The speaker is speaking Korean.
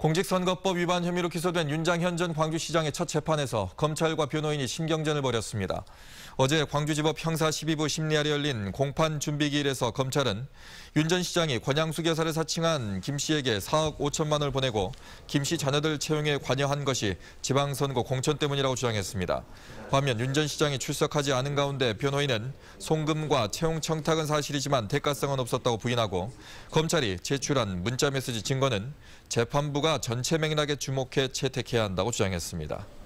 공직선거법 위반 혐의로 기소된 윤장현 전 광주시장의 첫 재판에서 검찰과 변호인이 신경전을 벌였습니다. 어제 광주지법 형사 12부 심리할이 열린 공판 준비기일에서 검찰은 윤 전 시장이 권양수 여사를 사칭한 김 씨에게 4억 5천만 원을 보내고 김 씨 자녀들 채용에 관여한 것이 지방선거 공천 때문이라고 주장했습니다. 반면 윤 전 시장이 출석하지 않은 가운데 변호인은 송금과 채용 청탁은 사실이지만 대가성은 없었다고 부인하고 검찰이 제출한 문자 메시지 증거는 재판부가 전체 맥락에 주목해 채택해야 한다고 주장했습니다.